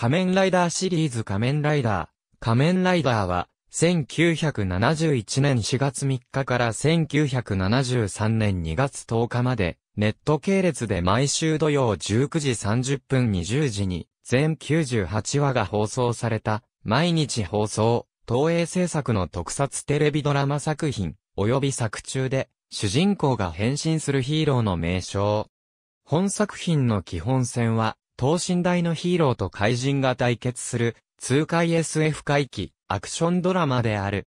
仮面ライダーシリーズ仮面ライダー。仮面ライダーは、1971年4月3日から1973年2月10日まで、ネット系列で毎週土曜19時30分20時に、全98話が放送された、毎日放送、東映制作の特撮テレビドラマ作品、及び作中で、主人公が変身するヒーローの名称。本作品の基本線は、等身大のヒーローと怪人が対決する、痛快 SF 回帰、アクションドラマである。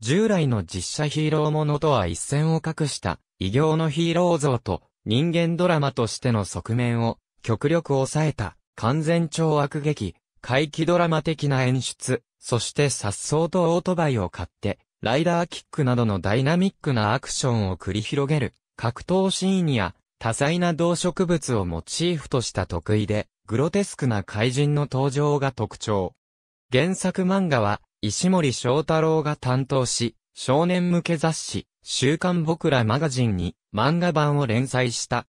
従来の実写ヒーローものとは一線を画した、異形のヒーロー像と、人間ドラマとしての側面を、極力抑えた、完全超悪劇、怪奇ドラマ的な演出、そして颯爽とオートバイを買って、ライダーキックなどのダイナミックなアクションを繰り広げる、格闘シーンや、多彩な動植物をモチーフとした得意で、グロテスクな怪人の登場が特徴。原作漫画は、石森章太郎が担当し、少年向け雑誌、週刊僕らマガジンに漫画版を連載した。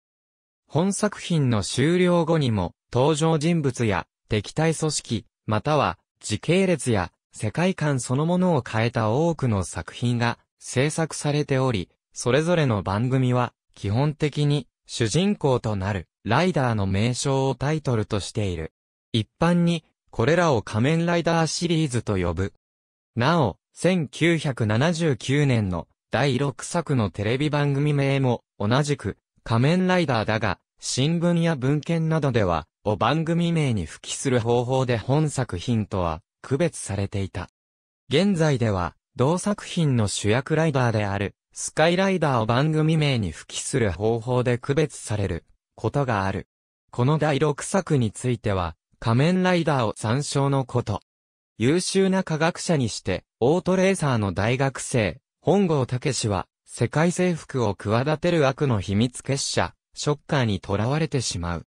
本作品の終了後にも、登場人物や敵対組織、または時系列や世界観そのものを変えた多くの作品が制作されており、それぞれの番組は基本的に主人公となるライダーの名称をタイトルとしている。一般に、これらを仮面ライダーシリーズと呼ぶ。なお、1979年の第6作のテレビ番組名も同じく仮面ライダーだが、新聞や文献などでは、お番組名に付記する方法で本作品とは区別されていた。現在では、同作品の主役ライダーであるスカイライダーを番組名に付記する方法で区別されることがある。この第6作については、仮面ライダーを参照のこと。優秀な科学者にして、オートレーサーの大学生、本郷武は、世界征服を企てる悪の秘密結社、ショッカーに囚われてしまう。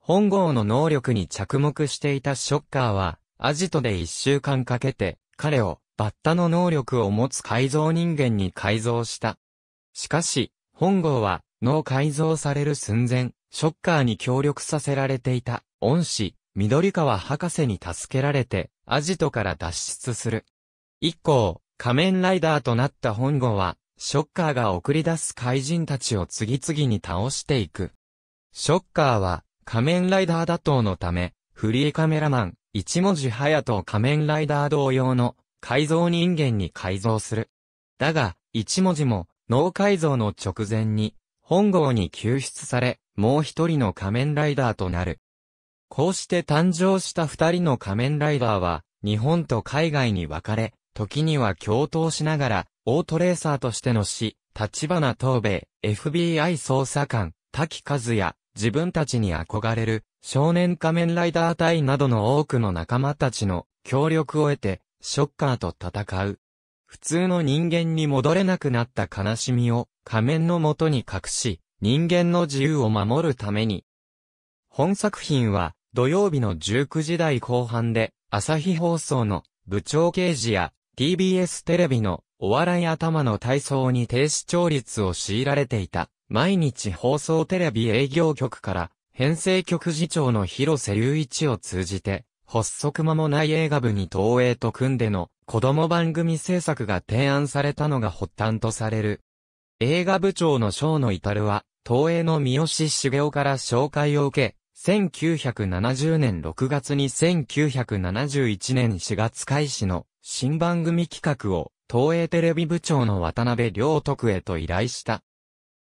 本郷の能力に着目していたショッカーは、アジトで一週間かけて、彼をバッタの能力を持つ改造人間に改造した。しかし、本郷は、脳改造される寸前、ショッカーに協力させられていた、恩師、緑川博士に助けられて、アジトから脱出する。以降、仮面ライダーとなった本郷は、ショッカーが送り出す怪人たちを次々に倒していく。ショッカーは、仮面ライダー打倒のため、フリーカメラマン、一文字隼人仮面ライダー同様の改造人間に改造する。だが、一文字も、脳改造の直前に、本郷に救出され、もう一人の仮面ライダーとなる。こうして誕生した二人の仮面ライダーは、日本と海外に分かれ、時には共闘しながら、オートレーサーとしての死、立花東米、FBI 捜査官、滝和也、自分たちに憧れる、少年仮面ライダー隊などの多くの仲間たちの協力を得て、ショッカーと戦う。普通の人間に戻れなくなった悲しみを仮面のもとに隠し、人間の自由を守るために。本作品は土曜日の19時台後半で朝日放送の部長刑事や TBS テレビのお笑い頭の体操に低視聴率を強いられていた毎日放送テレビ営業局から編成局次長の広瀬隆一を通じて発足間もない映画部に東映と組んでの子供番組制作が提案されたのが発端とされる。映画部長の章の至るは、東映の三好茂雄から紹介を受け、1970年6月に1971年4月開始の新番組企画を東映テレビ部長の渡辺良徳へと依頼した。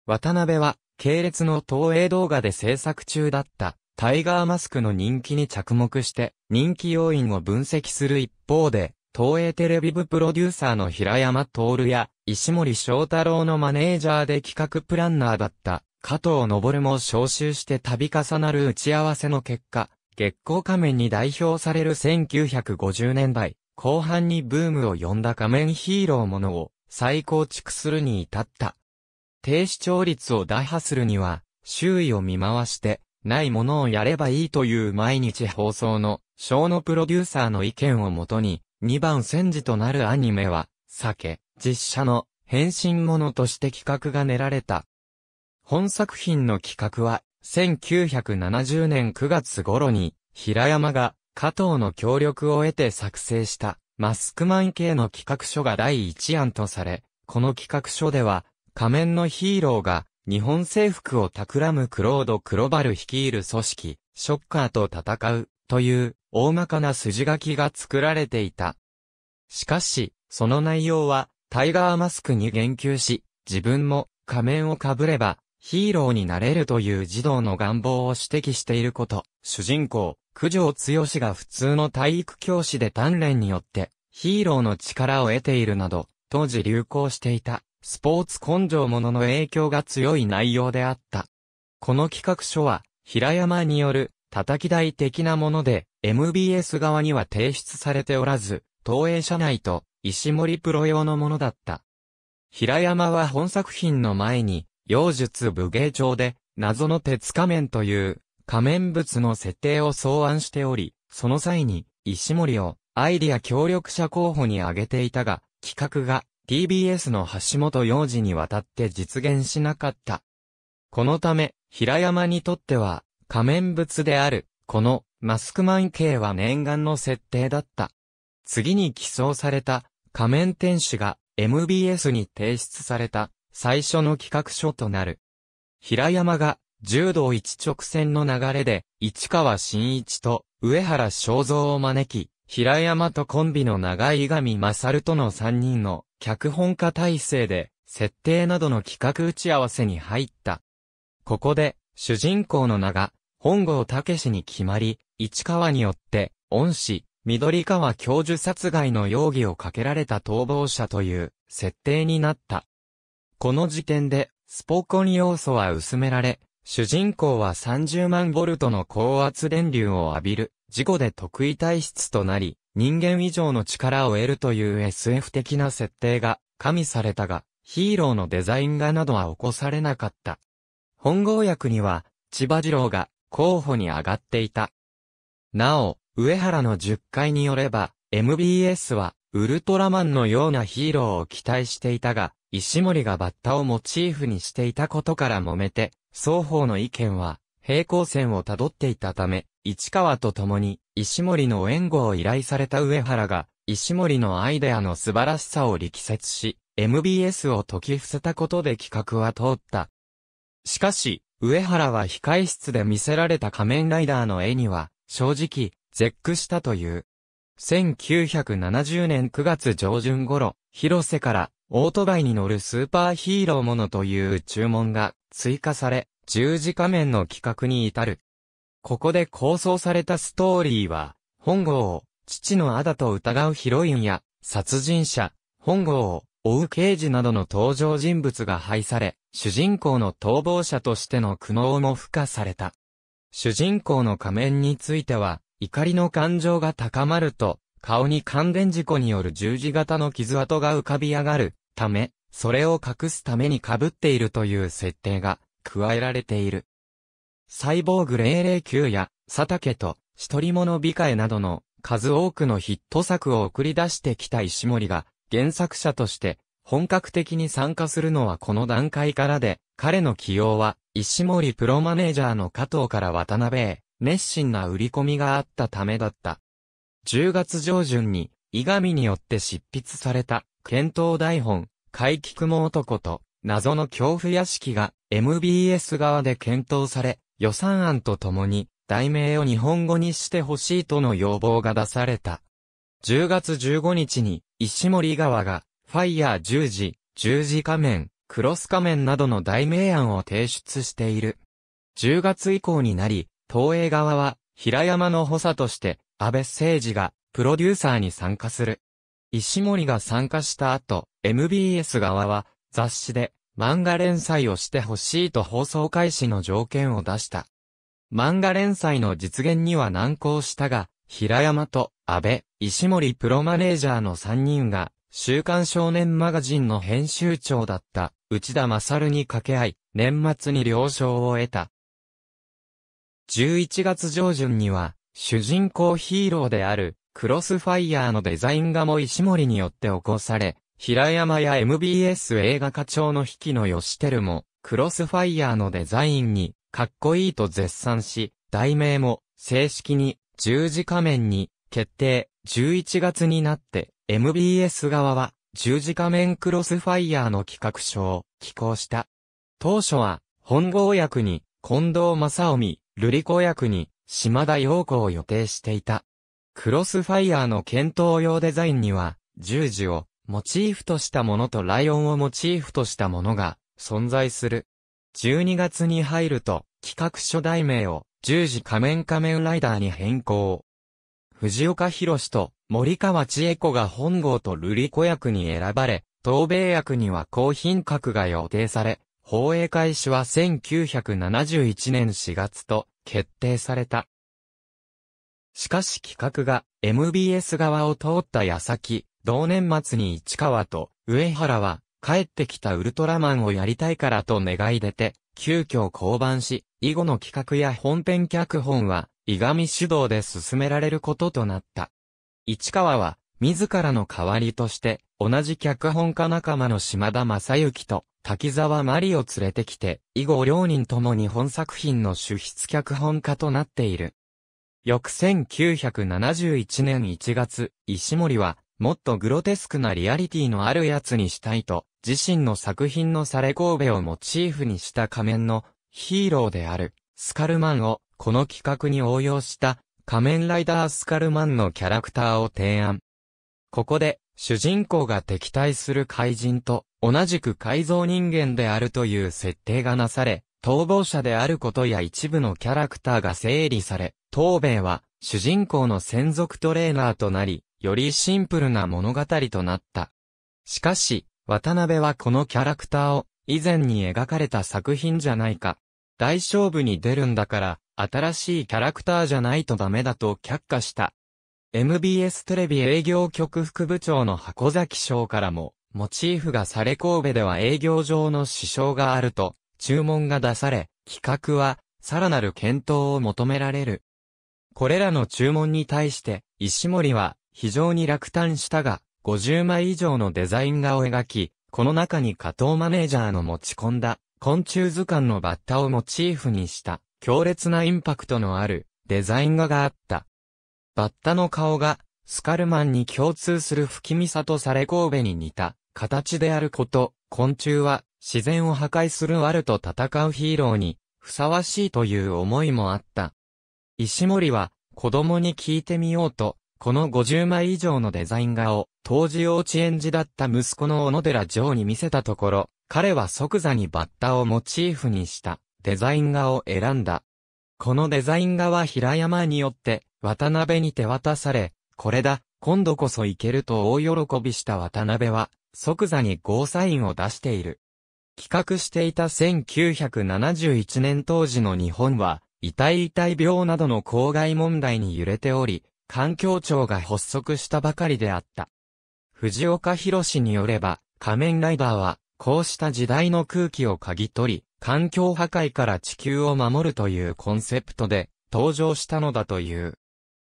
渡辺は系列の東映動画で制作中だったタイガーマスクの人気に着目して人気要因を分析する一方で、東映テレビ部プロデューサーの平山徹や石森章太郎のマネージャーで企画プランナーだった加藤昇も招集して度重なる打ち合わせの結果、月光仮面に代表される1950年代後半にブームを呼んだ仮面ヒーローものを再構築するに至った。低視聴率を打破するには、周囲を見回して、ないものをやればいいという毎日放送の、小のプロデューサーの意見をもとに、2番戦時となるアニメは、酒、実写の、変身ものとして企画が練られた。本作品の企画は、1970年9月頃に、平山が、加藤の協力を得て作成した、マスクマン系の企画書が第1案とされ、この企画書では、仮面のヒーローが、日本征服を企むクロード・クロバル率いる組織、ショッカーと戦う、という、大まかな筋書きが作られていた。しかし、その内容は、タイガーマスクに言及し、自分も仮面をかぶれば、ヒーローになれるという児童の願望を指摘していること。主人公、九条剛が普通の体育教師で鍛錬によって、ヒーローの力を得ているなど、当時流行していたスポーツ根性ものの影響が強い内容であった。この企画書は、平山による、叩き台的なもので、MBS 側には提出されておらず、東映社内と、石森プロ用のものだった。平山は本作品の前に、妖術武芸帳で、謎の鉄仮面という、仮面物の設定を草案しており、その際に、石森を、アイディア協力者候補に挙げていたが、企画が、TBS の橋本洋次にわたって実現しなかった。このため、平山にとっては、仮面物である、この、マスクマン系は念願の設定だった。次に起草された、仮面天使が、MBS に提出された、最初の企画書となる。平山が、柔道一直線の流れで、市川新一と、上原正蔵を招き、平山とコンビの長井上勝との三人の脚本家体制で、設定などの企画打ち合わせに入った。ここで、主人公の名が、本郷武に決まり、市川によって、恩師、緑川教授殺害の容疑をかけられた逃亡者という、設定になった。この時点で、スポコン要素は薄められ、主人公は30万ボルトの高圧電流を浴びる、事故で得意体質となり、人間以上の力を得るという SF 的な設定が加味されたが、ヒーローのデザイン画などは起こされなかった。本郷役には、千葉二郎が候補に上がっていた。なお、上原の10回によれば、MBS は、ウルトラマンのようなヒーローを期待していたが、石森がバッタをモチーフにしていたことから揉めて、双方の意見は、平行線をたどっていたため、市川と共に、石森の援護を依頼された上原が、石森のアイデアの素晴らしさを力説し、MBS を解き伏せたことで企画は通った。しかし、上原は控室で見せられた仮面ライダーの絵には、正直、絶句したという。1970年9月上旬頃、広瀬から、オートバイに乗るスーパーヒーローものという注文が追加され、十字仮面の企画に至る。ここで構想されたストーリーは、本郷を父のアダと疑うヒロインや、殺人者、本郷を追う刑事などの登場人物が配され、主人公の逃亡者としての苦悩も付加された。主人公の仮面については、怒りの感情が高まると、顔に感電事故による十字型の傷跡が浮かび上がるため、それを隠すために被っているという設定が加えられている。サイボーグ009や、佐竹と、一り者美化へなどの、数多くのヒット作を送り出してきた石森が、原作者として、本格的に参加するのはこの段階からで、彼の起用は、石森プロマネージャーの加藤から渡辺へ、熱心な売り込みがあったためだった。10月上旬に、伊上によって執筆された、検討台本、怪奇雲男と、謎の恐怖屋敷が、MBS 側で検討され、予算案とともに、題名を日本語にしてほしいとの要望が出された。10月15日に、石森川が、ファイヤー十字、十字仮面、クロス仮面などの題名案を提出している。10月以降になり、東映側は、平山の補佐として、安倍誠治が、プロデューサーに参加する。石森が参加した後、MBS 側は、雑誌で、漫画連載をしてほしいと放送開始の条件を出した。漫画連載の実現には難航したが、平山と安倍、石森プロマネージャーの3人が、週刊少年マガジンの編集長だった内田勝に掛け合い、年末に了承を得た。11月上旬には、主人公ヒーローである、クロスファイヤーのデザイン画も石森によって起こされ、平山や MBS 映画課長の引きの吉輝も、クロスファイヤーのデザインに、かっこいいと絶賛し、題名も、正式に、十字仮面に、決定、11月になって、MBS 側は、十字仮面クロスファイヤーの企画書を、寄稿した。当初は、本郷役に、近藤正臣、瑠璃子役に、島田陽子を予定していた。クロスファイヤーの検討用デザインには、十字をモチーフとしたものとライオンをモチーフとしたものが存在する。12月に入ると企画書題名を十字仮面仮面ライダーに変更。藤岡博と森川千恵子が本郷と瑠璃子役に選ばれ、東米役には高品格が予定され、放映開始は1971年4月と決定された。しかし企画が MBS 側を通った矢先、同年末に市川と上原は帰ってきたウルトラマンをやりたいからと願い出て、急遽降板し、以後の企画や本編脚本は、伊上主導で進められることとなった。市川は、自らの代わりとして、同じ脚本家仲間の島田正幸と、滝沢マリを連れてきて、以後両人とも日本作品の主筆脚本家となっている。翌1971年1月、石森は、もっとグロテスクなリアリティのあるやつにしたいと、自身の作品のされ神戸をモチーフにした仮面のヒーローであるスカルマンをこの企画に応用した仮面ライダースカルマンのキャラクターを提案。ここで主人公が敵対する怪人と同じく改造人間であるという設定がなされ、逃亡者であることや一部のキャラクターが整理され、東米は主人公の専属トレーナーとなり、よりシンプルな物語となった。しかし、渡辺はこのキャラクターを以前に描かれた作品じゃないか。大勝負に出るんだから、新しいキャラクターじゃないとダメだと却下した。MBS テレビ営業局副部長の箱崎翔からも、モチーフがされ神戸では営業上の支障があると、注文が出され、企画は、さらなる検討を求められる。これらの注文に対して、石森は、非常に落胆したが、50枚以上のデザイン画を描き、この中に加藤マネージャーの持ち込んだ、昆虫図鑑のバッタをモチーフにした、強烈なインパクトのある、デザイン画があった。バッタの顔が、スカルマンに共通する不気味さとされ神戸に似た、形であること、昆虫は、自然を破壊する悪と戦うヒーローに、ふさわしいという思いもあった。石森は、子供に聞いてみようと、この50枚以上のデザイン画を、当時幼稚園児だった息子の小野寺城に見せたところ、彼は即座にバッタをモチーフにしたデザイン画を選んだ。このデザイン画は平山によって渡辺に手渡され、これだ、今度こそ行けると大喜びした渡辺は、即座にゴーサインを出している。企画していた1971年当時の日本は、遺体遺体病などの公害問題に揺れており、環境庁が発足したばかりであった。藤岡博によれば、仮面ライダーは、こうした時代の空気を嗅ぎ取り、環境破壊から地球を守るというコンセプトで、登場したのだという。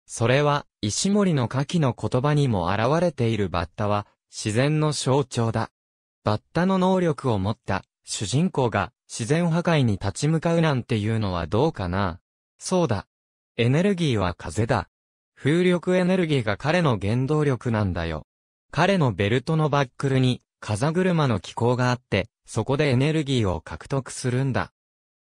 それは、石森の下記の言葉にも現れているバッタは、自然の象徴だ。バッタの能力を持った主人公が自然破壊に立ち向かうなんていうのはどうかな。そうだ。エネルギーは風だ。風力エネルギーが彼の原動力なんだよ。彼のベルトのバックルに風車の機構があって、そこでエネルギーを獲得するんだ。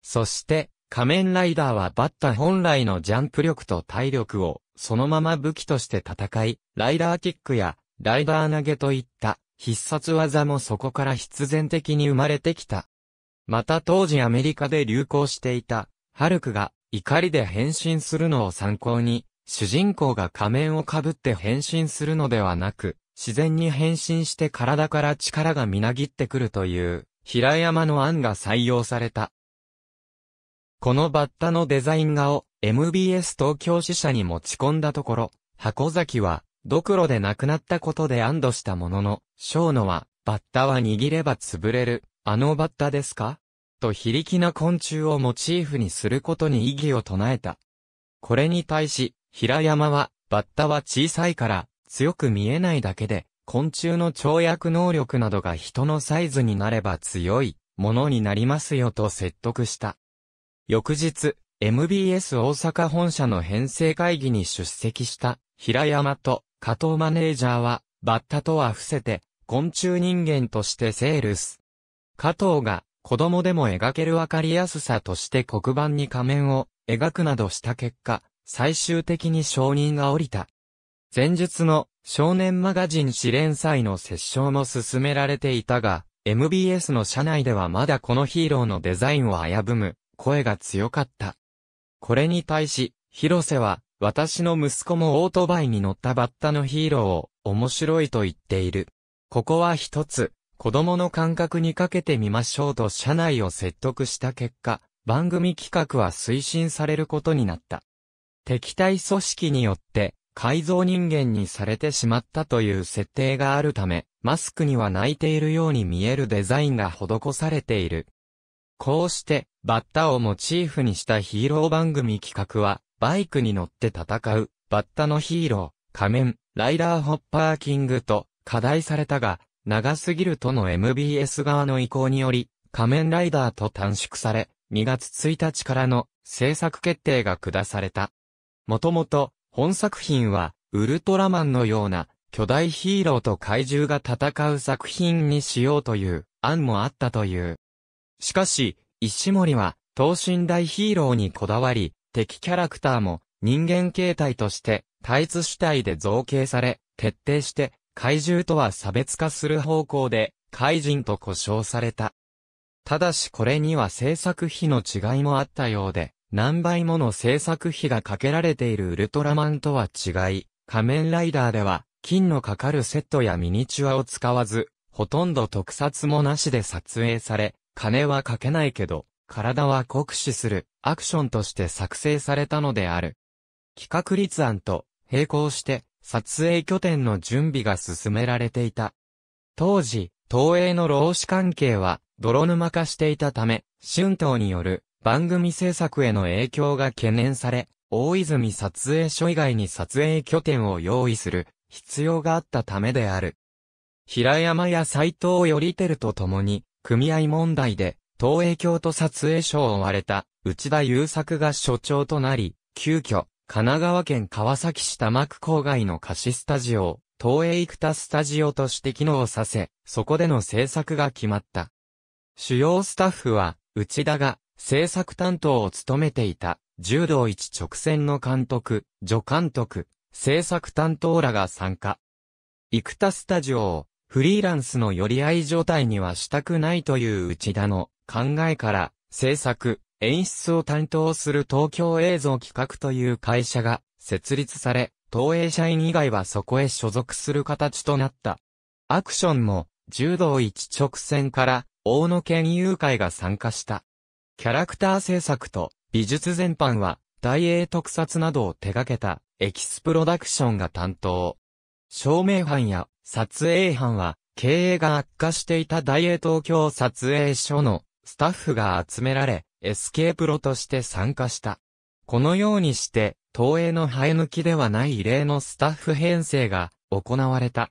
そして、仮面ライダーはバッタ本来のジャンプ力と体力をそのまま武器として戦い、ライダーキックやライダー投げといった必殺技もそこから必然的に生まれてきた。また当時アメリカで流行していた、ハルクが怒りで変身するのを参考に、主人公が仮面をかぶって変身するのではなく、自然に変身して体から力がみなぎってくるという、平山の案が採用された。このバッタのデザイン画を MBS 東京支社に持ち込んだところ、箱崎は、ドクロで亡くなったことで安堵したものの、小野は、バッタは握れば潰れる、あのバッタですかと非力な昆虫をモチーフにすることに意義を唱えた。これに対し、平山は、バッタは小さいから、強く見えないだけで、昆虫の跳躍能力などが人のサイズになれば強い、ものになりますよと説得した。翌日、MBS 大阪本社の編成会議に出席した平山と加藤マネージャーはバッタとは伏せて昆虫人間としてセールス。加藤が子供でも描けるわかりやすさとして黒板に仮面を描くなどした結果、最終的に承認が降りた。前述の少年マガジン試練祭の接触も進められていたが、MBS の社内ではまだこのヒーローのデザインを危ぶむ声が強かった。これに対し、広瀬は、私の息子もオートバイに乗ったバッタのヒーローを面白いと言っている。ここは一つ、子供の感覚にかけてみましょうと社内を説得した結果、番組企画は推進されることになった。敵対組織によって改造人間にされてしまったという設定があるため、マスクには泣いているように見えるデザインが施されている。こうして、バッタをモチーフにしたヒーロー番組企画は、バイクに乗って戦う、バッタのヒーロー、仮面、ライダーホッパーキングと、課題されたが、長すぎるとの MBS 側の意向により、仮面ライダーと短縮され、2月1日からの制作決定が下された。もともと、本作品は、ウルトラマンのような、巨大ヒーローと怪獣が戦う作品にしようという案もあったという。しかし、石森は、等身大ヒーローにこだわり、敵キャラクターも人間形態として、タイツ主体で造形され、徹底して、怪獣とは差別化する方向で、怪人と呼称された。ただしこれには制作費の違いもあったようで、何倍もの制作費がかけられているウルトラマンとは違い、仮面ライダーでは、金のかかるセットやミニチュアを使わず、ほとんど特撮もなしで撮影され、金はかけないけど、体は酷使する、アクションとして作成されたのである。企画立案と、並行して、撮影拠点の準備が進められていた。当時、東映の労使関係は、泥沼化していたため、春闘による番組制作への影響が懸念され、大泉撮影所以外に撮影拠点を用意する必要があったためである。平山や斎藤よりてると共に、組合問題で、東映京都撮影所を追われた、内田優作が所長となり、急遽、神奈川県川崎市多摩区郊外の貸しスタジオを、東映生田スタジオとして機能させ、そこでの制作が決まった。主要スタッフは、内田が、制作担当を務めていた、柔道一直線の監督、助監督、制作担当らが参加。生田スタジオを、フリーランスの寄り合い状態にはしたくないという内田の考えから、制作、演出を担当する東京映像企画という会社が設立され、東映社員以外はそこへ所属する形となった。アクションも、柔道一直線から、大野県友会が参加した。キャラクター制作と美術全般は、大英特撮などを手掛けた、エキスプロダクションが担当。照明班や撮影班は、経営が悪化していた大英東京撮影所のスタッフが集められ、エスケープロとして参加した。このようにして、東映の生え抜きではない異例のスタッフ編成が行われた。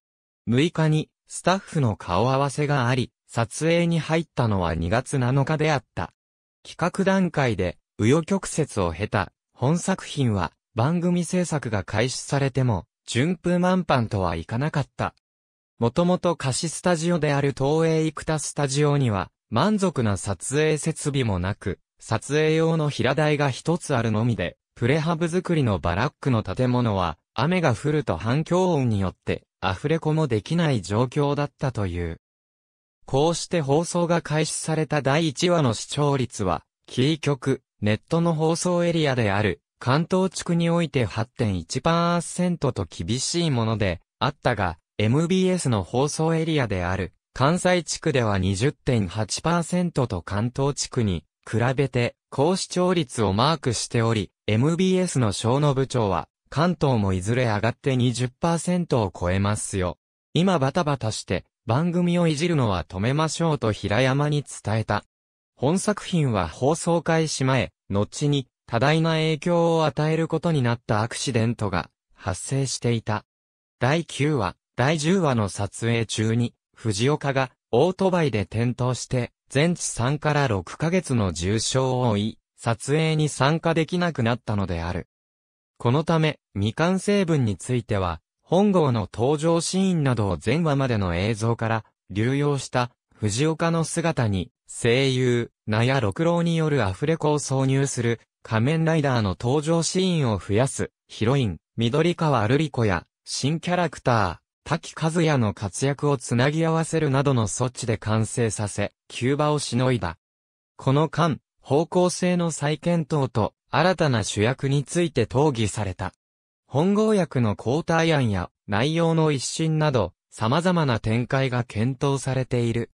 6日にスタッフの顔合わせがあり、撮影に入ったのは2月7日であった。企画段階で、紆余曲折を経た、本作品は、番組制作が開始されても、順風満帆とはいかなかった。もともと貸しスタジオである東映生田スタジオには、満足な撮影設備もなく、撮影用の平台が一つあるのみで、プレハブ作りのバラックの建物は、雨が降ると反響音によって、アフレコもできない状況だったという。こうして放送が開始された第1話の視聴率は、キー局、ネットの放送エリアである、関東地区において8.1%と厳しいもので、あったが、MBS の放送エリアである、関西地区では20.8%と関東地区に、比べて、高視聴率をマークしており、MBS の小野部長は、関東もいずれ上がって20%を超えますよ。今バタバタして、番組をいじるのは止めましょうと平山に伝えた。本作品は放送開始前、後に多大な影響を与えることになったアクシデントが発生していた。第9話、第10話の撮影中に、藤岡がオートバイで転倒して、全治3から6ヶ月の重傷を負い、撮影に参加できなくなったのである。このため、未完成分については、本郷の登場シーンなどを前話までの映像から流用した藤岡の姿に声優、名や六郎によるアフレコを挿入する仮面ライダーの登場シーンを増やすヒロイン、緑川瑠璃子や新キャラクター、滝和也の活躍をつなぎ合わせるなどの措置で完成させ、急場をしのいだ。この間、方向性の再検討と新たな主役について討議された。本合薬の交代案や内容の一新など、様々な展開が検討されている。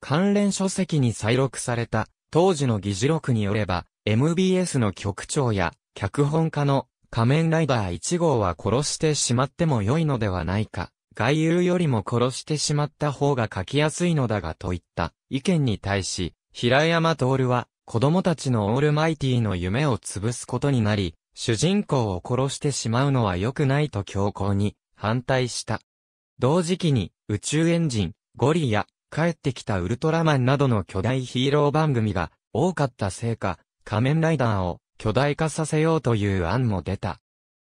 関連書籍に再録された当時の議事録によれば、MBS の局長や脚本家の仮面ライダー1号は殺してしまっても良いのではないか。外遊よりも殺してしまった方が書きやすいのだがといった意見に対し、平山徹は子供たちのオールマイティの夢を潰すことになり、主人公を殺してしまうのは良くないと強硬に反対した。同時期に宇宙エンジン、ゴリや帰ってきたウルトラマンなどの巨大ヒーロー番組が多かったせいか、仮面ライダーを巨大化させようという案も出た。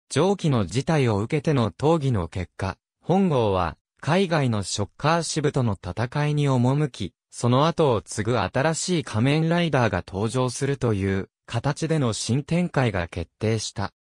上記の事態を受けての討議の結果、本郷は海外のショッカー支部との戦いに赴き、その後を継ぐ新しい仮面ライダーが登場するという形での新展開が決定した。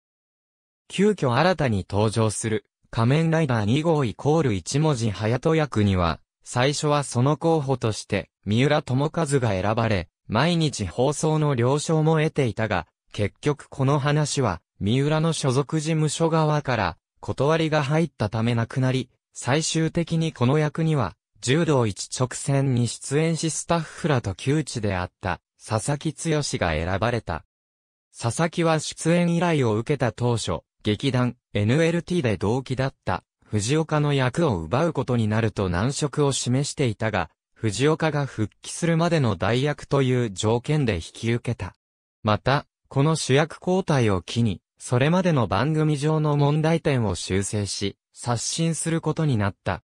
急遽新たに登場する、仮面ライダー2号イコール1文字隼人役には、最初はその候補として、三浦智和が選ばれ、毎日放送の了承も得ていたが、結局この話は、三浦の所属事務所側から、断りが入ったためなくなり、最終的にこの役には、柔道一直線に出演しスタッフらと窮地であった、佐々木剛が選ばれた。佐々木は出演依頼を受けた当初、劇団 NLT で同期だった藤岡の役を奪うことになると難色を示していたが、藤岡が復帰するまでの代役という条件で引き受けた。また、この主役交代を機に、それまでの番組上の問題点を修正し、刷新することになった。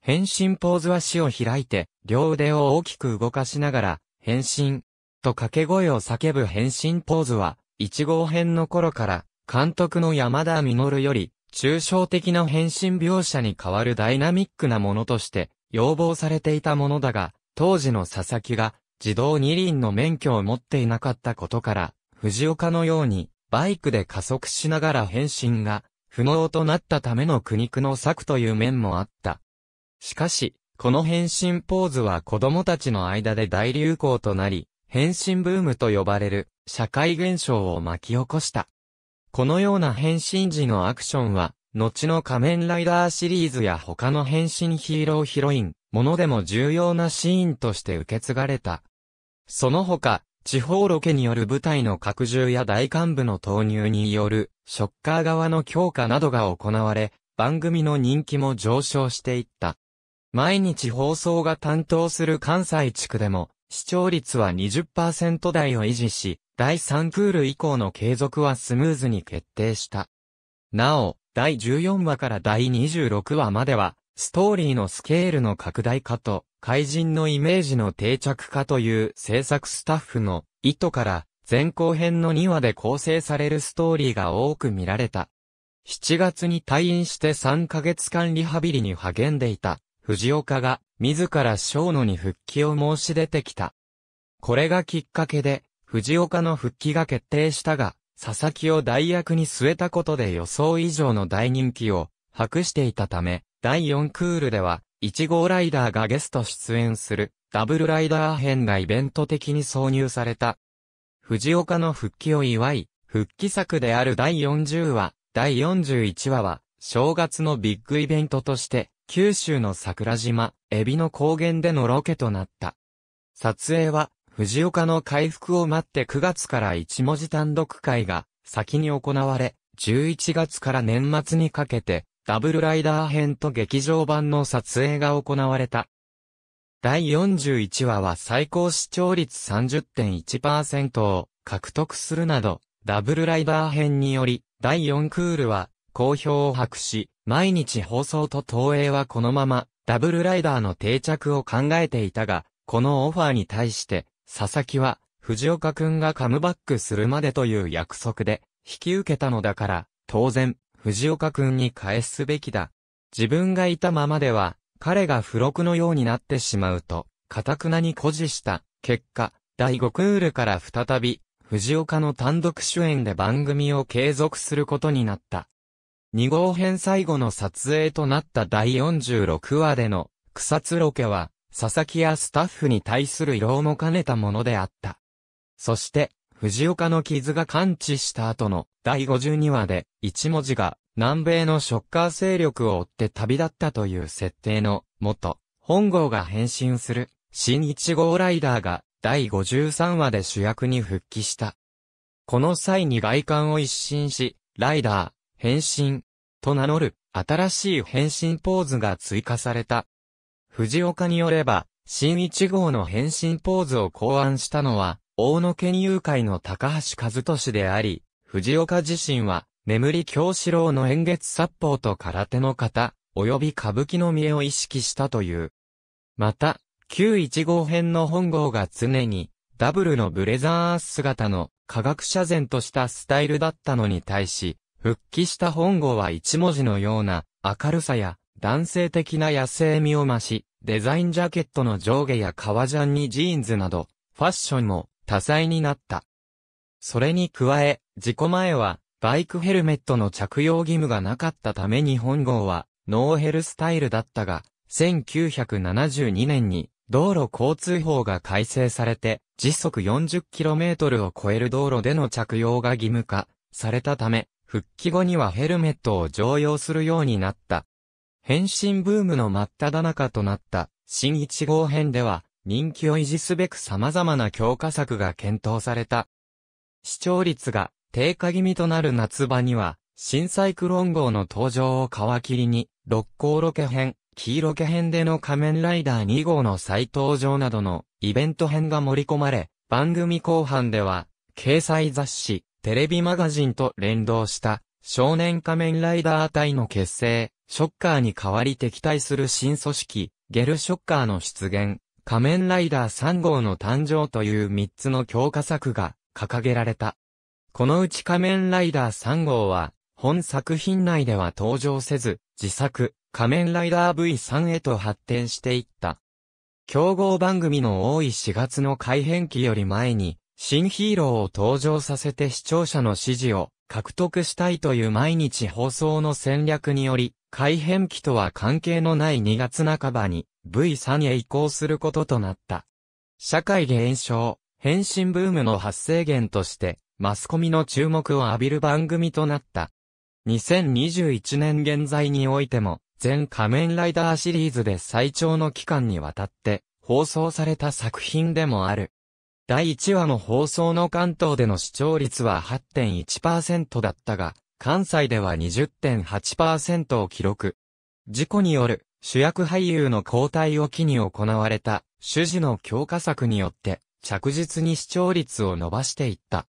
変身ポーズは死を開いて、両腕を大きく動かしながら、変身、と掛け声を叫ぶ変身ポーズは、1号編の頃から、監督の山田実より、抽象的な変身描写に変わるダイナミックなものとして、要望されていたものだが、当時の佐々木が、自動二輪の免許を持っていなかったことから、藤岡のように、バイクで加速しながら変身が、不能となったための苦肉の策という面もあった。しかし、この変身ポーズは子供たちの間で大流行となり、変身ブームと呼ばれる社会現象を巻き起こした。このような変身時のアクションは、後の仮面ライダーシリーズや他の変身ヒーローヒロイン、ものでも重要なシーンとして受け継がれた。その他、地方ロケによる部隊の拡充や大幹部の投入による、ショッカー側の強化などが行われ、番組の人気も上昇していった。毎日放送が担当する関西地区でも、視聴率は20%台を維持し、第3クール以降の継続はスムーズに決定した。なお、第14話から第26話までは、ストーリーのスケールの拡大化と、怪人のイメージの定着化という制作スタッフの意図から、前後編の2話で構成されるストーリーが多く見られた。7月に退院して3ヶ月間リハビリに励んでいた、藤岡が自ら小野に復帰を申し出てきた。これがきっかけで、藤岡の復帰が決定したが、佐々木を代役に据えたことで予想以上の大人気を博していたため、第4クールでは、1号ライダーがゲスト出演する、ダブルライダー編がイベント的に挿入された。藤岡の復帰を祝い、復帰作である第40話、第41話は、正月のビッグイベントとして、九州の桜島、エビの高原でのロケとなった。撮影は、藤岡の回復を待って9月から一文字単独会が先に行われ、11月から年末にかけて、ダブルライダー編と劇場版の撮影が行われた。第41話は最高視聴率30.1%を獲得するなど、ダブルライダー編により、第4クールは好評を博し、毎日放送と東映はこのまま、ダブルライダーの定着を考えていたが、このオファーに対して、佐々木は、藤岡くんがカムバックするまでという約束で、引き受けたのだから、当然、藤岡くんに返すべきだ。自分がいたままでは、彼が付録のようになってしまうと、かくなに誇示した。結果、第5クールから再び、藤岡の単独主演で番組を継続することになった。2号編最後の撮影となった第46話での草津ロケは、佐々木やスタッフに対する異論も兼ねたものであった。そして、藤岡の傷が感知した後の第52話で、一文字が南米のショッカー勢力を追って旅立ったという設定の元、本郷が変身する新1号ライダーが第53話で主役に復帰した。この際に外観を一新し、ライダー、変身と名乗る新しい変身ポーズが追加された。藤岡によれば、新1号の変身ポーズを考案したのは、大野県究会の高橋和俊であり、藤岡自身は、眠り京志郎の円月殺法と空手の型、及び歌舞伎の見栄を意識したという。また、旧1号編の本号が常に、ダブルのブレザー姿の科学者前としたスタイルだったのに対し、復帰した本郷は一文字のような明るさや男性的な野生味を増し、デザインジャケットの上下や革ジャンにジーンズなど、ファッションも多彩になった。それに加え、事故前はバイクヘルメットの着用義務がなかったために本郷はノーヘルスタイルだったが、1972年に道路交通法が改正されて、時速 40km を超える道路での着用が義務化されたため、復帰後にはヘルメットを常用するようになった。変身ブームの真っ只中となった新1号編では人気を維持すべく様々な強化策が検討された。視聴率が低下気味となる夏場には新サイクロン号の登場を皮切りに六甲ロケ編、黄色ケ編での仮面ライダー2号の再登場などのイベント編が盛り込まれ、番組後半では、掲載雑誌、テレビマガジンと連動した少年仮面ライダー隊の結成、ショッカーに代わり敵対する新組織、ゲルショッカーの出現、仮面ライダー3号の誕生という3つの強化策が掲げられた。このうち仮面ライダー3号は、本作品内では登場せず、自作、仮面ライダー V3 へと発展していった。競合番組の多い4月の改編期より前に、新ヒーローを登場させて視聴者の支持を獲得したいという毎日放送の戦略により、改変期とは関係のない2月半ばに V3 へ移行することとなった。社会現象、変身ブームの発生源として、マスコミの注目を浴びる番組となった。2021年現在においても、全仮面ライダーシリーズで最長の期間にわたって放送された作品でもある。第1話の放送の関東での視聴率は8.1%だったが、関西では20.8%を記録。事故による主役俳優の交代を機に行われた主事の強化策によって着実に視聴率を伸ばしていった。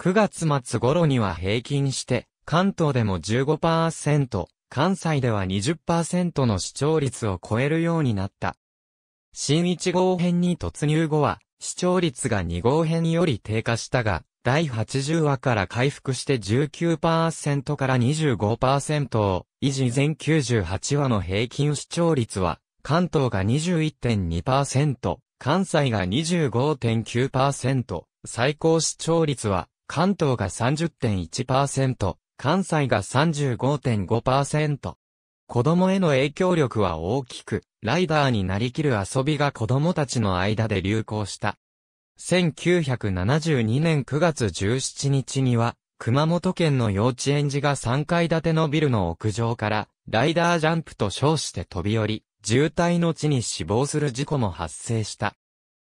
9月末頃には平均して関東でも15%、関西では20%の視聴率を超えるようになった。新1号編に突入後は視聴率が2号編より低下したが、第80話から回復して19%から25%を維持全98話の平均視聴率は、関東が21.2%、関西が25.9%、最高視聴率は、関東が30.1%、関西が35.5%。子供への影響力は大きく、ライダーになりきる遊びが子供たちの間で流行した。1972年9月17日には、熊本県の幼稚園児が3階建てのビルの屋上から、ライダージャンプと称して飛び降り、渋滞の地に死亡する事故も発生した。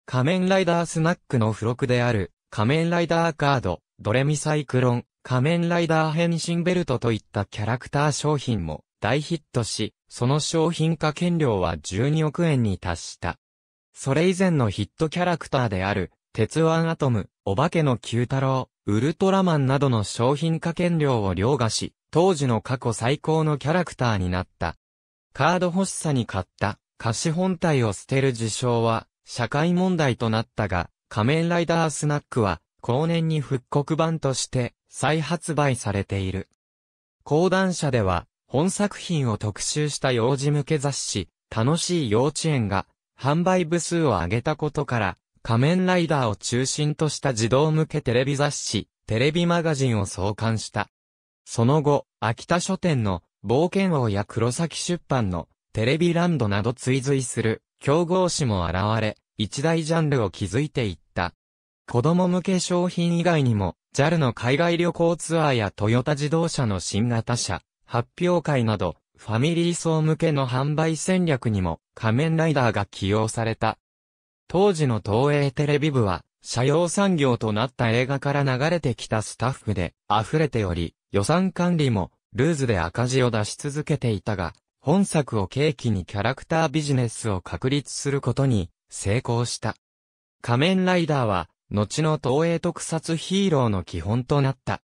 仮面ライダースナックの付録である、仮面ライダーカード、ドレミサイクロン、仮面ライダー変身ベルトといったキャラクター商品も、大ヒットし、その商品化権料は12億円に達した。それ以前のヒットキャラクターである、鉄腕アトム、お化けの九太郎、ウルトラマンなどの商品化権料を凌駕し、当時の過去最高のキャラクターになった。カード欲しさに買った貸本体を捨てる事象は社会問題となったが、仮面ライダースナックは後年に復刻版として再発売されている。講談社では本作品を特集した幼児向け雑誌、楽しい幼稚園が、販売部数を上げたことから、仮面ライダーを中心とした児童向けテレビ雑誌、テレビマガジンを創刊した。その後、秋田書店の冒険王や黒崎出版のテレビランドなど追随する競合誌も現れ、一大ジャンルを築いていった。子供向け商品以外にも、JAL の海外旅行ツアーやトヨタ自動車の新型車、発表会など、ファミリー層向けの販売戦略にも仮面ライダーが起用された。当時の東映テレビ部は、社用産業となった映画から流れてきたスタッフで溢れており、予算管理もルーズで赤字を出し続けていたが、本作を契機にキャラクタービジネスを確立することに成功した。仮面ライダーは、後の東映特撮ヒーローの基本となった。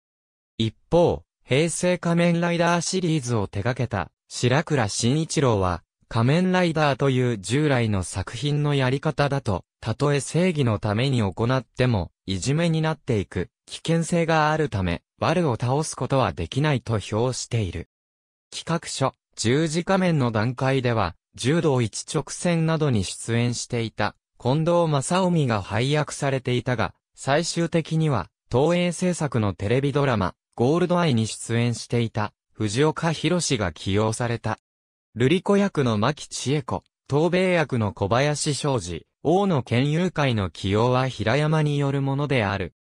一方、平成仮面ライダーシリーズを手掛けた白倉慎一郎は、仮面ライダーという従来の作品のやり方だと、たとえ正義のために行っても、いじめになっていく危険性があるため、悪を倒すことはできないと評している。企画書、十字仮面の段階では、柔道一直線などに出演していた、近藤正臣が配役されていたが、最終的には、東映制作のテレビドラマ、ゴールドアイに出演していた、藤岡弘が起用された。ルリ子役の牧千恵子、東米役の小林昌司、王の県友会の起用は平山によるものである。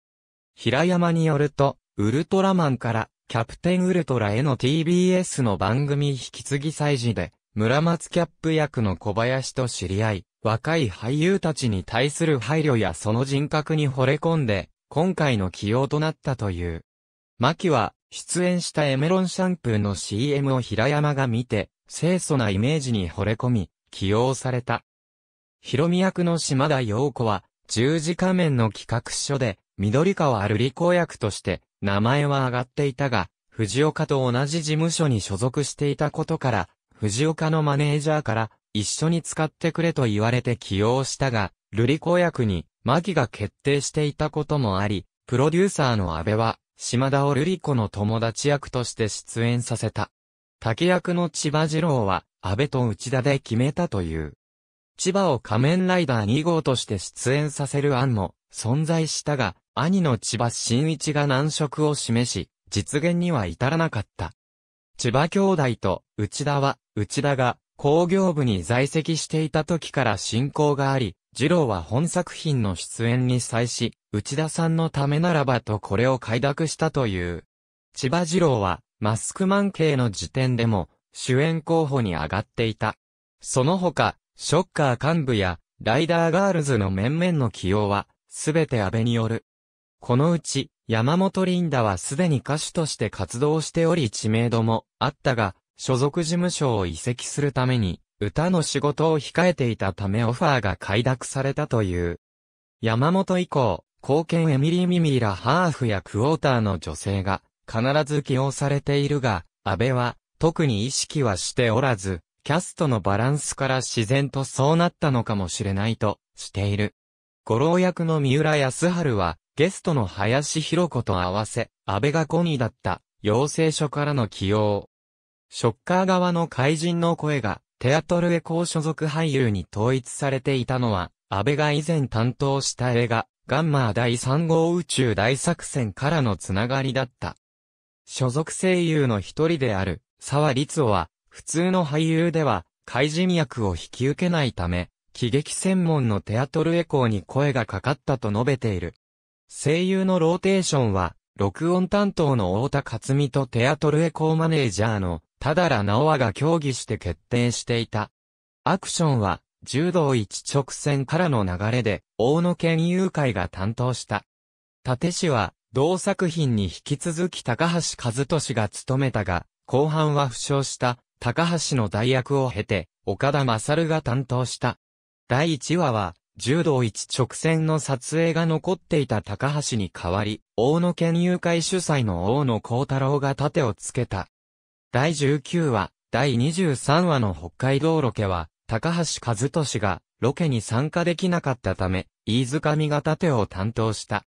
平山によると、ウルトラマンから、キャプテンウルトラへの TBS の番組引き継ぎ祭事で、村松キャップ役の小林と知り合い、若い俳優たちに対する配慮やその人格に惚れ込んで、今回の起用となったという。マキは、出演したエメロンシャンプーの CM を平山が見て、清楚なイメージに惚れ込み、起用された。ヒロミ役の島田陽子は、十字仮面の企画書で、緑川瑠璃子役として、名前は挙がっていたが、藤岡と同じ事務所に所属していたことから、藤岡のマネージャーから、一緒に使ってくれと言われて起用したが、瑠璃子役に、マキが決定していたこともあり、プロデューサーの安倍は、島田を瑠璃子の友達役として出演させた。竹役の千葉二郎は、安倍と内田で決めたという。千葉を仮面ライダー2号として出演させる案も存在したが、兄の千葉真一が難色を示し、実現には至らなかった。千葉兄弟と内田は、内田が工業部に在籍していた時から進行があり、二郎は本作品の出演に際し、内田さんのためならばとこれを快諾したという。千葉二郎は、マスクマン系の時点でも、主演候補に上がっていた。その他、ショッカー幹部や、ライダーガールズの面々の起用は、すべて安倍による。このうち、山本リンダはすでに歌手として活動しており知名度もあったが、所属事務所を移籍するために、歌の仕事を控えていたためオファーが快諾されたという。山本以降、貢献エミリー・ミミーラハーフやクォーターの女性が必ず起用されているが、安倍は特に意識はしておらず、キャストのバランスから自然とそうなったのかもしれないとしている。五郎役の三浦康春は、ゲストの林博子と合わせ、安倍がコニーだった、養成所からの起用。ショッカー側の怪人の声が、テアトルエコー所属俳優に統一されていたのは、安倍が以前担当した映画、ガンマー第3号宇宙大作戦からのつながりだった。所属声優の一人である、沢律夫は、普通の俳優では、怪人役を引き受けないため、喜劇専門のテアトルエコーに声がかかったと述べている。声優のローテーションは、録音担当の太田克美とテアトルエコーマネージャーのただら直わが協議して決定していた。アクションは、柔道一直線からの流れで、大野県友会が担当した。立氏は、同作品に引き続き高橋和俊が務めたが、後半は負傷した高橋の代役を経て、岡田勝が担当した。第1話は、柔道一直線の撮影が残っていた高橋に代わり、大野県友会主催の大野幸太郎が盾をつけた。第19話、第23話の北海道ロケは、高橋和俊がロケに参加できなかったため、飯塚美が盾を担当した。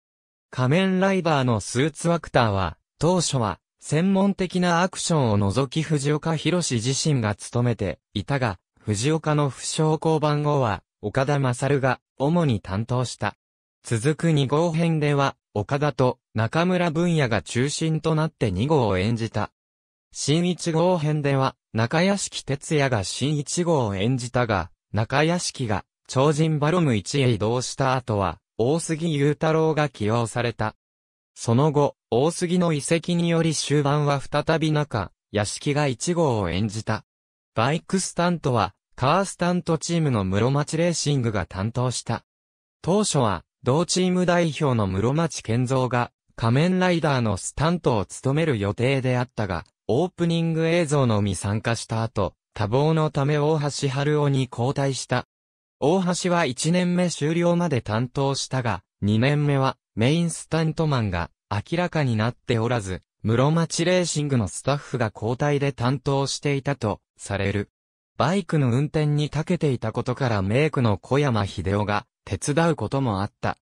仮面ライダーのスーツアクターは、当初は、専門的なアクションを除き藤岡博自身が務めていたが、藤岡の負傷交番後は、岡田勝が主に担当した。続く2号編では、岡田と中村文也が中心となって2号を演じた。新一号編では、中屋敷哲也が新一号を演じたが、中屋敷が、超人バロム1へ移動した後は、大杉雄太郎が起用された。その後、大杉の移籍により終盤は再び中、屋敷が一号を演じた。バイクスタントは、カースタントチームの室町レーシングが担当した。当初は、同チーム代表の室町健造が、仮面ライダーのスタントを務める予定であったが、オープニング映像のみ参加した後、多忙のため大橋春夫に交代した。大橋は1年目終了まで担当したが、2年目はメインスタントマンが明らかになっておらず、室町レーシングのスタッフが交代で担当していたとされる。バイクの運転に長けていたことからメイクの小山秀夫が手伝うこともあった。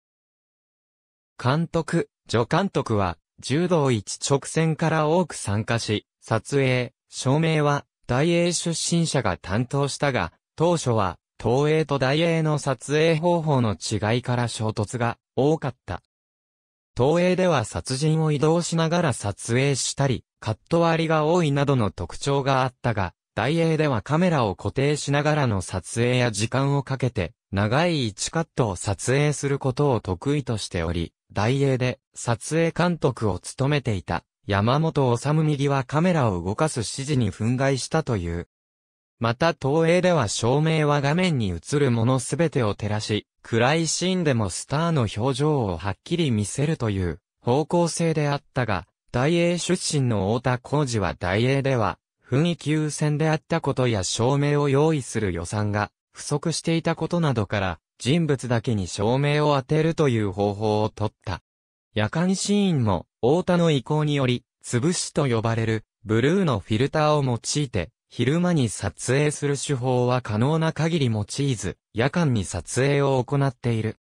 監督、助監督は柔道一直線から多く参加し、撮影、照明は、大英出身者が担当したが、当初は、東映と大英の撮影方法の違いから衝突が多かった。東映では殺人を移動しながら撮影したり、カット割りが多いなどの特徴があったが、大英ではカメラを固定しながらの撮影や時間をかけて、長い1カットを撮影することを得意としており、大英で撮影監督を務めていた。山本治右はカメラを動かす指示に憤慨したという。また東映では照明は画面に映るものすべてを照らし、暗いシーンでもスターの表情をはっきり見せるという方向性であったが、大英出身の太田浩二は大英では、雰囲気優先であったことや照明を用意する予算が不足していたことなどから、人物だけに照明を当てるという方法をとった。夜間シーンも、太田の意向により、潰しと呼ばれる、ブルーのフィルターを用いて、昼間に撮影する手法は可能な限り用いず、夜間に撮影を行っている。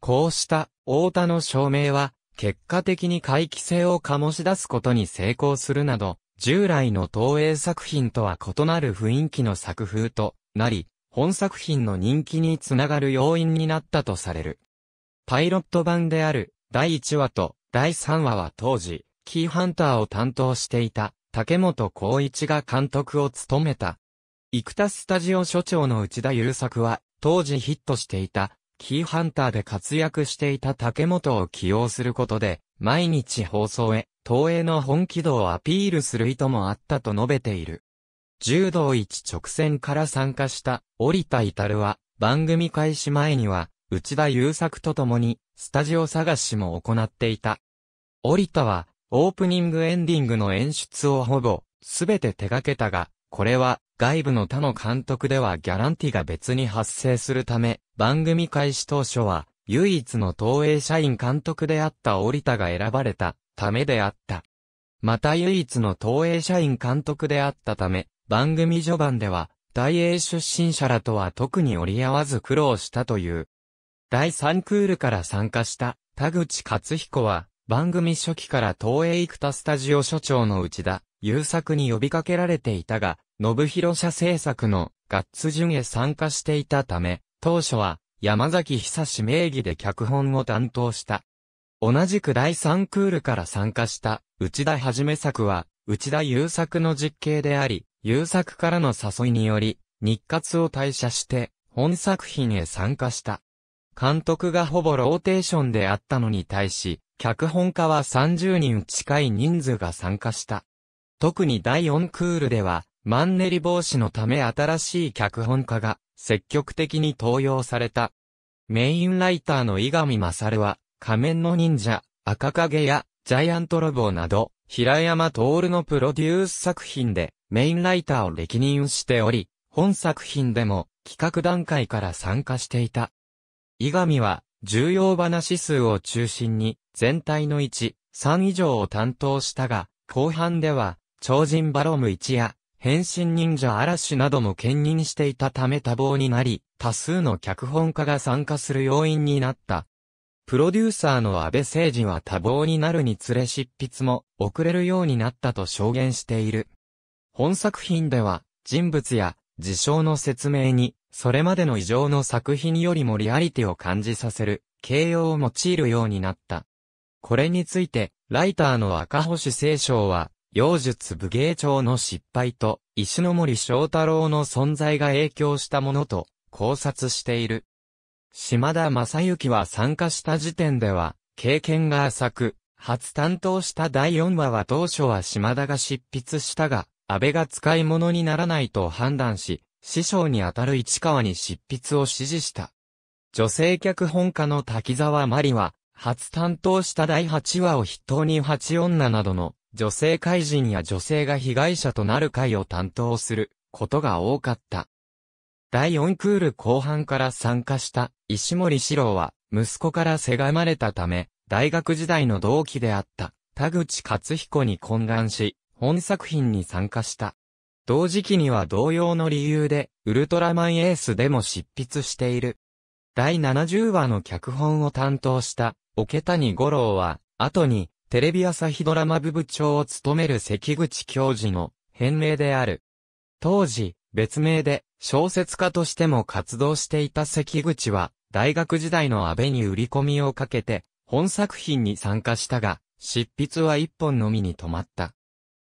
こうした太田の証明は、結果的に回帰性を醸し出すことに成功するなど、従来の投影作品とは異なる雰囲気の作風となり、本作品の人気につながる要因になったとされる。パイロット版である第1話と第3話は当時、キーハンターを担当していた、竹本光一が監督を務めた。生田スタジオ所長の内田優作は、当時ヒットしていた、キーハンターで活躍していた竹本を起用することで、毎日放送へ、東映の本気度をアピールする意図もあったと述べている。柔道一直線から参加した、折田至は、番組開始前には、内田優作と共に、スタジオ探しも行っていた。折田は、オープニングエンディングの演出をほぼ、すべて手掛けたが、これは、外部の他の監督ではギャランティが別に発生するため、番組開始当初は、唯一の東映社員監督であった折田が選ばれたためであった。また唯一の東映社員監督であったため、番組序盤では、大英出身者らとは特に折り合わず苦労したという。第3クールから参加した田口克彦は、番組初期から東映生田スタジオ所長の内田、優作に呼びかけられていたが、信広社制作のガッツ順へ参加していたため、当初は山崎久志名義で脚本を担当した。同じく第3クールから参加した内田はじめ作は、内田優作の実刑であり、優作からの誘いにより、日活を退社して、本作品へ参加した。監督がほぼローテーションであったのに対し、脚本家は30人近い人数が参加した。特に第4クールでは、マンネリ防止のため新しい脚本家が積極的に登用された。メインライターの伊上勝は、仮面の忍者、赤影や、ジャイアントロボなど、平山徹のプロデュース作品で、メインライターを歴任しており、本作品でも、企画段階から参加していた。伊神は、重要話指数を中心に、全体の1、3以上を担当したが、後半では、超人バロム1や、変身忍者嵐なども兼任していたため多忙になり、多数の脚本家が参加する要因になった。プロデューサーの安倍誠治は多忙になるにつれ執筆も遅れるようになったと証言している。本作品では、人物や事象の説明にそれまでの異常の作品よりもリアリティを感じさせる、形容を用いるようになった。これについて、ライターの赤星聖章は、妖術武芸長の失敗と、石森章太郎の存在が影響したものと、考察している。島田正幸は参加した時点では、経験が浅く、初担当した第4話は当初は島田が執筆したが、安倍が使い物にならないと判断し、師匠にあたる市川に執筆を指示した。女性脚本家の滝沢まりは、初担当した第8話を筆頭に8女などの女性怪人や女性が被害者となる回を担当することが多かった。第4クール後半から参加した石森史郎は息子からせがまれたため、大学時代の同期であった田口克彦に懇願し、本作品に参加した。同時期には同様の理由で、ウルトラマンエースでも執筆している。第70話の脚本を担当した、桶谷五郎は、後に、テレビ朝日ドラマ部部長を務める関口教授の、編名である。当時、別名で、小説家としても活動していた関口は、大学時代の安倍に売り込みをかけて、本作品に参加したが、執筆は一本のみに止まった。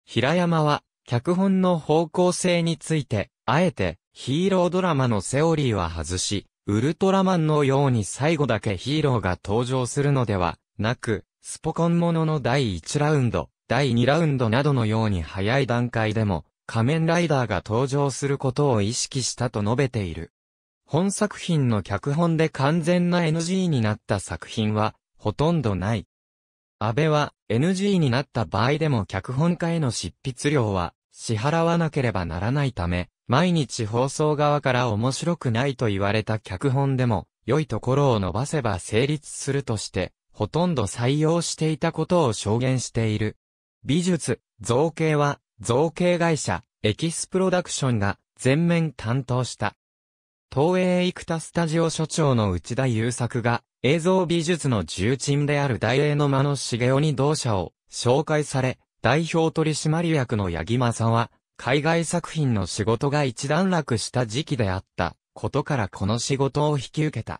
平山は、脚本の方向性について、あえて、ヒーロードラマのセオリーは外し、ウルトラマンのように最後だけヒーローが登場するのではなく、スポコンものの第1ラウンド、第2ラウンドなどのように早い段階でも、仮面ライダーが登場することを意識したと述べている。本作品の脚本で完全な NG になった作品は、ほとんどない。安倍は NG になった場合でも脚本家への執筆量は支払わなければならないため、毎日放送側から面白くないと言われた脚本でも、良いところを伸ばせば成立するとして、ほとんど採用していたことを証言している。美術、造形は、造形会社、エキスプロダクションが全面担当した。東映生田スタジオ所長の内田優作が映像美術の重鎮である大英の間の茂雄に同社を紹介され、代表取締役の八木正は、海外作品の仕事が一段落した時期であったことからこの仕事を引き受けた。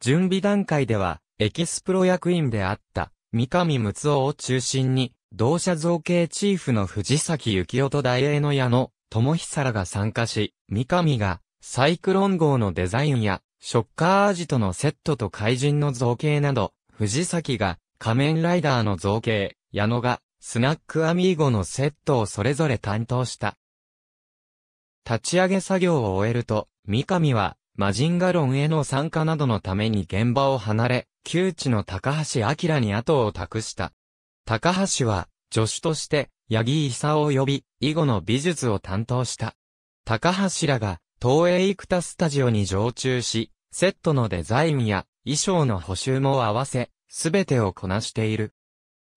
準備段階では、エキスプロ役員であった三上睦夫を中心に、同社造形チーフの藤崎幸夫と大英の矢野、友久らが参加し、三上がサイクロン号のデザインや、ショッカーアジトのセットと怪人の造形など、藤崎が仮面ライダーの造形、矢野がスナックアミーゴのセットをそれぞれ担当した。立ち上げ作業を終えると、三上は、マジンガロンへの参加などのために現場を離れ、窮地の高橋明に後を託した。高橋は、助手として、八木佐を呼び、囲碁の美術を担当した。高橋らが、東映ク田スタジオに常駐し、セットのデザインや衣装の補修も合わせ、すべてをこなしている。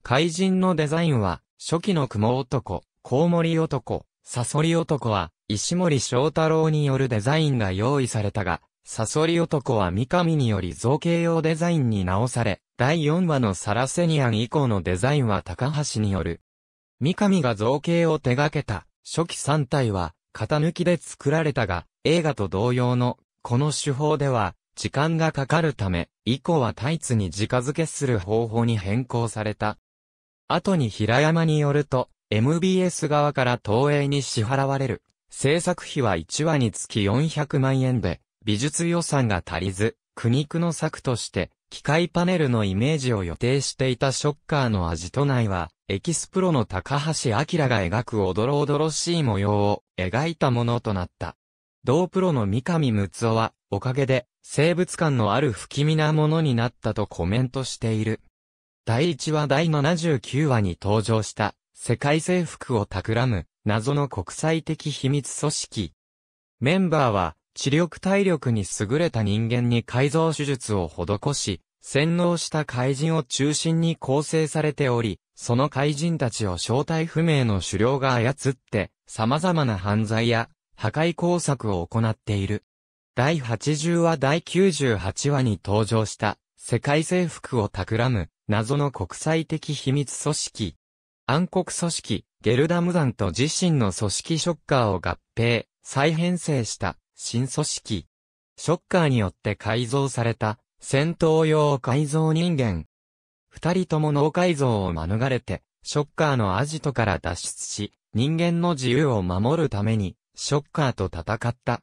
怪人のデザインは、初期の雲男、コウモリ男、サソリ男は、石森章太郎によるデザインが用意されたが、サソリ男は三上により造形用デザインに直され、第4話のサラセニアン以降のデザインは高橋による。三上が造形を手掛けた、初期3体は、型抜きで作られたが、映画と同様の、この手法では、時間がかかるため、以降はタイツに直付けする方法に変更された。後に平山によると、MBS 側から東映に支払われる。制作費は1話につき400万円で、美術予算が足りず、苦肉の策として、機械パネルのイメージを予定していたショッカーの味と内は、エキスプロの高橋明が描くおどろおどろしい模様を描いたものとなった。同プロの三上睦夫は、おかげで、生物感のある不気味なものになったとコメントしている。第1話第79話に登場した、世界征服を企む、謎の国際的秘密組織。メンバーは、知力体力に優れた人間に改造手術を施し、洗脳した怪人を中心に構成されており、その怪人たちを正体不明の狩猟が操って、様々な犯罪や破壊工作を行っている。第80話第98話に登場した世界征服を企む謎の国際的秘密組織。暗黒組織、ゲルダム団と自身の組織ショッカーを合併、再編成した新組織。ショッカーによって改造された戦闘用改造人間。二人とも脳改造を免れて、ショッカーのアジトから脱出し、人間の自由を守るために、ショッカーと戦った。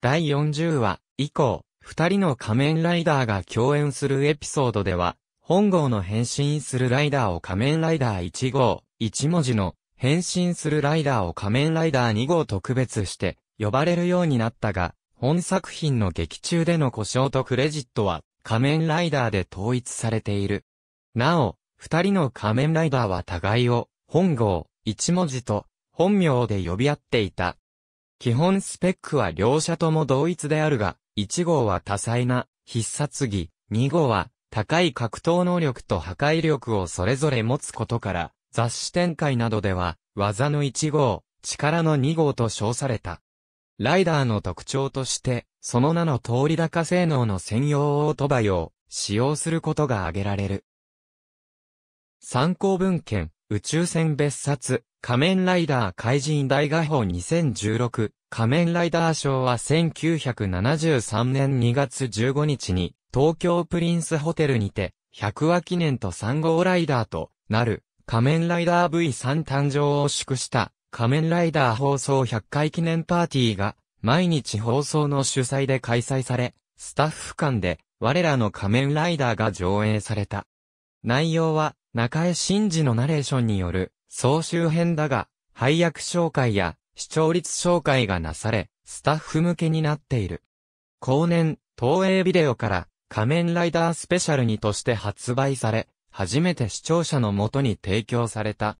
第40話以降、二人の仮面ライダーが共演するエピソードでは、本号の変身するライダーを仮面ライダー1号、1文字の変身するライダーを仮面ライダー2号特別して呼ばれるようになったが、本作品の劇中での故障とクレジットは仮面ライダーで統一されている。なお、二人の仮面ライダーは互いを本号、1文字と本名で呼び合っていた。基本スペックは両者とも同一であるが、1号は多彩な必殺技、2号は高い格闘能力と破壊力をそれぞれ持つことから、雑誌展開などでは、技の1号、力の2号と称された。ライダーの特徴として、その名の通り高性能の専用オートバイを使用することが挙げられる。参考文献、宇宙船別冊、仮面ライダー怪人大画報2016、仮面ライダー賞は1973年2月15日に、東京プリンスホテルにて、100話記念と3号ライダーとなる、仮面ライダー V3 誕生を祝した、仮面ライダー放送100回記念パーティーが、毎日放送の主催で開催され、スタッフ間で、我らの仮面ライダーが上映された。内容は、中江真嗣のナレーションによる、総集編だが、配役紹介や、視聴率紹介がなされ、スタッフ向けになっている。後年、東映ビデオから、仮面ライダースペシャルにとして発売され、初めて視聴者のもとに提供された。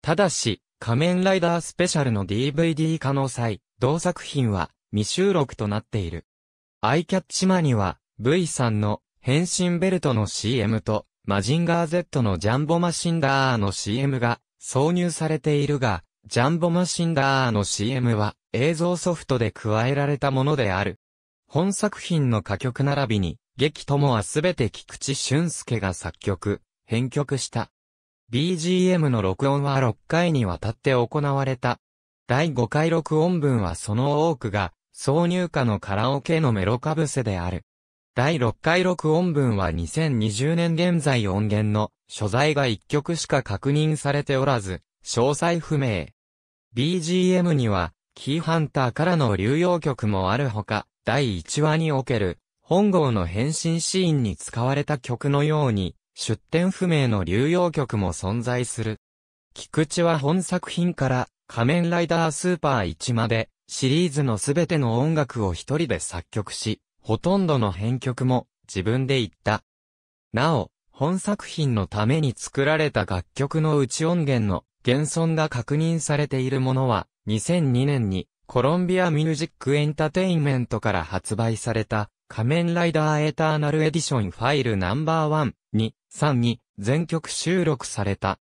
ただし、仮面ライダースペシャルの DVD 化の際、同作品は未収録となっている。アイキャッチマには、V さんの変身ベルトの CM と、マジンガー Z のジャンボマシンダーの CM が挿入されているが、ジャンボマシンダーの CM は映像ソフトで加えられたものである。本作品の歌曲並びに劇ともはすべて菊池俊介が作曲、編曲した。BGM の録音は6回にわたって行われた。第5回録音分はその多くが、挿入歌のカラオケのメロかぶせである。第6回録音分は2020年現在音源の所在が1曲しか確認されておらず、詳細不明。BGM には、キーハンターからの流用曲もあるほか、第1話における本郷の変身シーンに使われた曲のように、出典不明の流用曲も存在する。菊池は本作品から仮面ライダースーパー1までシリーズのすべての音楽を一人で作曲し、ほとんどの編曲も自分で言った。なお、本作品のために作られた楽曲の内音源の現存が確認されているものは2002年にコロンビアミュージックエンタテインメントから発売された仮面ライダーエターナルエディションファイルナンバー1、2、3に全曲収録された。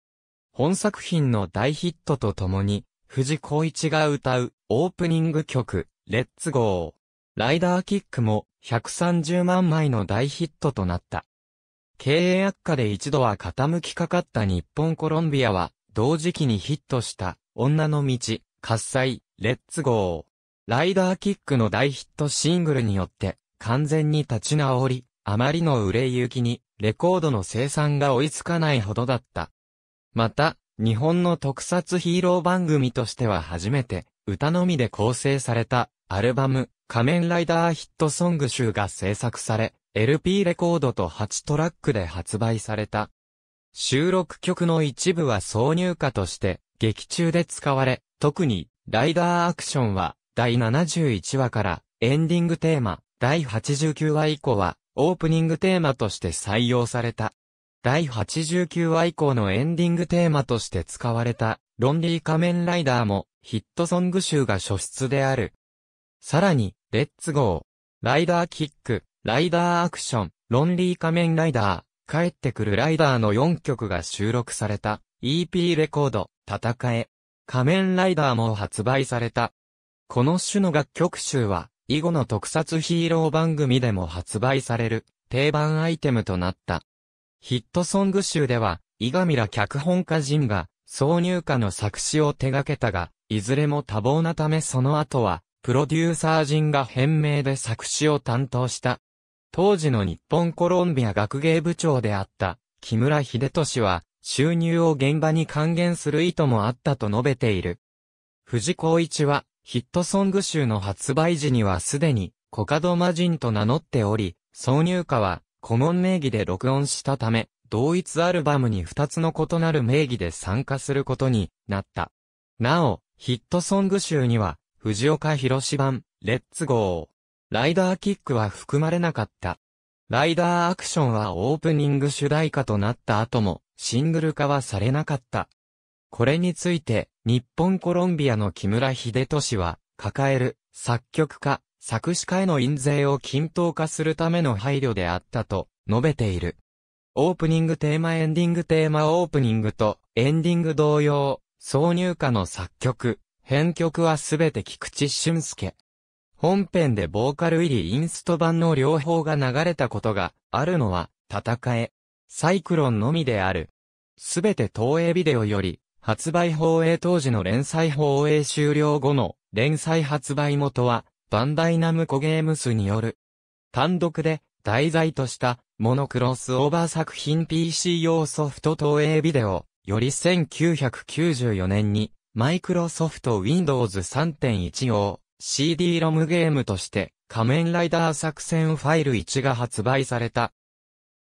本作品の大ヒットとともに、藤子一が歌うオープニング曲、レッツゴー。ライダーキックも130万枚の大ヒットとなった。経営悪化で一度は傾きかかった日本コロンビアは、同時期にヒットした、女の道、喝采、レッツゴー。ライダーキックの大ヒットシングルによって、完全に立ち直り、あまりの売れ行きに、レコードの生産が追いつかないほどだった。また、日本の特撮ヒーロー番組としては初めて、歌のみで構成された、アルバム、仮面ライダーヒットソング集が制作され、LP レコードと8トラックで発売された。収録曲の一部は挿入歌として、劇中で使われ、特に、ライダーアクションは、第71話から、エンディングテーマ、第89話以降は、オープニングテーマとして採用された。第89話以降のエンディングテーマとして使われた、ロンリー仮面ライダーも、ヒットソング集が初出である。さらに、レッツゴー、ライダーキック、ライダーアクション、ロンリー仮面ライダー、帰ってくるライダーの4曲が収録された、EP レコード、戦え、仮面ライダーも発売された。この種の楽曲集は、以後の特撮ヒーロー番組でも発売される、定番アイテムとなった。ヒットソング集では、伊神ら脚本家人が、挿入歌の作詞を手掛けたが、いずれも多忙なためその後は、プロデューサー人が変名で作詞を担当した。当時の日本コロンビア学芸部長であった、木村秀俊は、収入を現場に還元する意図もあったと述べている。藤光一は、ヒットソング集の発売時にはすでに、コカドマジンと名乗っており、挿入歌は、顧問名義で録音したため、同一アルバムに2つの異なる名義で参加することになった。なお、ヒットソング集には、藤岡弘版、レッツゴー。ライダーキックは含まれなかった。ライダーアクションはオープニング主題歌となった後も、シングル化はされなかった。これについて、日本コロンビアの木村秀俊は、抱える、作曲家、作詞家への印税を均等化するための配慮であったと、述べている。オープニングテーマエンディングテーマオープニングと、エンディング同様、挿入歌の作曲、編曲はすべて菊池俊介。本編でボーカル入りインスト版の両方が流れたことがあるのは、戦え、サイクロンのみである。すべて東映ビデオより発売放映当時の連載放映終了後の連載発売元は、バンダイナムコゲームスによる、単独で題材としたモノクロスオーバー作品 PC 用ソフト投影ビデオ、より1994年に、マイクロソフト Windows 3.1用 CD-ROM ゲームとして仮面ライダー作戦ファイル1が発売された。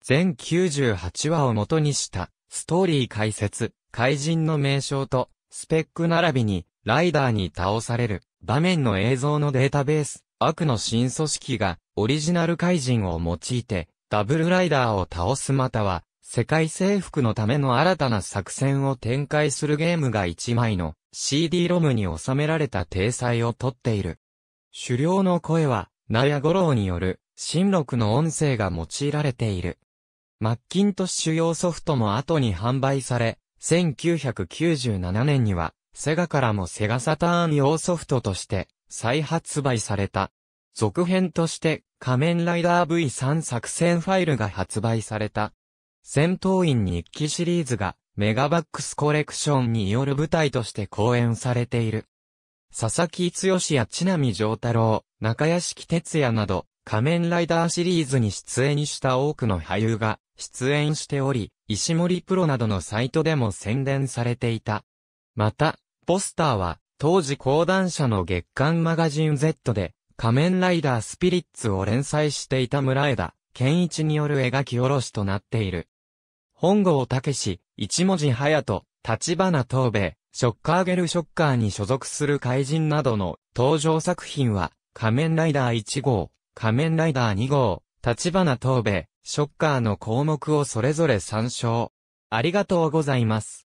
全98話を元にしたストーリー解説、怪人の名称と、スペック並びに、ライダーに倒される、場面の映像のデータベース、悪の新組織が、オリジナル怪人を用いて、ダブルライダーを倒すまたは、世界征服のための新たな作戦を展開するゲームが1枚の CD ロムに収められた体裁をとっている。狩猟の声は、ナヤゴロウによる、新録の音声が用いられている。マッキントッシュ用ソフトも後に販売され、1997年には、セガからもセガサターン用ソフトとして再発売された。続編として仮面ライダー V3 作戦ファイルが発売された。戦闘員日記シリーズがメガバックスコレクションによる舞台として公演されている。佐々木剛や千波丈太郎、中屋敷哲也など、仮面ライダーシリーズに出演した多くの俳優が出演しており、石森プロなどのサイトでも宣伝されていた。また、ポスターは、当時講談社の月刊マガジン Z で、仮面ライダースピリッツを連載していた村枝、健一による描き下ろしとなっている。本郷武一文字隼人、立花東米、ショッカーゲルショッカーに所属する怪人などの登場作品は、仮面ライダー1号、仮面ライダー2号、立花東部、ショッカーの項目をそれぞれ参照。ありがとうございます。